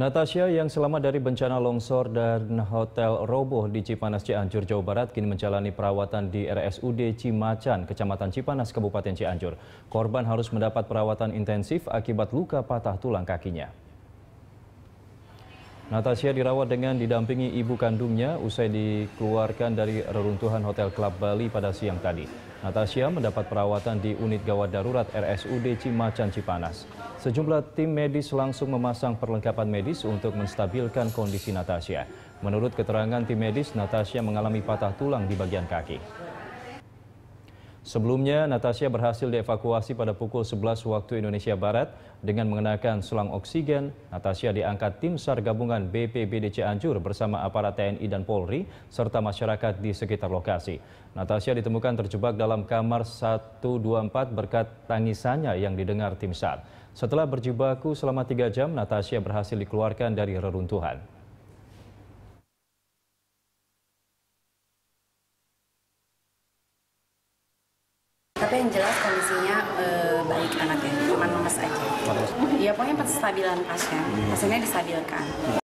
Natasha yang selamat dari bencana longsor dan hotel roboh di Cipanas Cianjur, Jawa Barat kini menjalani perawatan di RSUD Cimacan, Kecamatan Cipanas, Kabupaten Cianjur. Korban harus mendapat perawatan intensif akibat luka patah tulang kakinya. Natasha dirawat dengan didampingi ibu kandungnya usai dikeluarkan dari reruntuhan Hotel Club Bali pada siang tadi. Natasha mendapat perawatan di unit gawat darurat RSUD Cimacan Cipanas. Sejumlah tim medis langsung memasang perlengkapan medis untuk menstabilkan kondisi Natasha. Menurut keterangan tim medis, Natasha mengalami patah tulang di bagian kaki. Sebelumnya, Natasha berhasil dievakuasi pada pukul 11 waktu Indonesia Barat. Dengan mengenakan selang oksigen, Natasha diangkat tim SAR gabungan BPBD Cianjur bersama aparat TNI dan Polri, serta masyarakat di sekitar lokasi. Natasha ditemukan terjebak dalam kamar 124 berkat tangisannya yang didengar tim SAR. Setelah berjibaku selama tiga jam, Natasha berhasil dikeluarkan dari reruntuhan. tapi yang jelas kondisinya e, baik anaknya, cuma lemes aja. Ya, iya pokoknya penstabilan pasien, pasiennya distabilkan.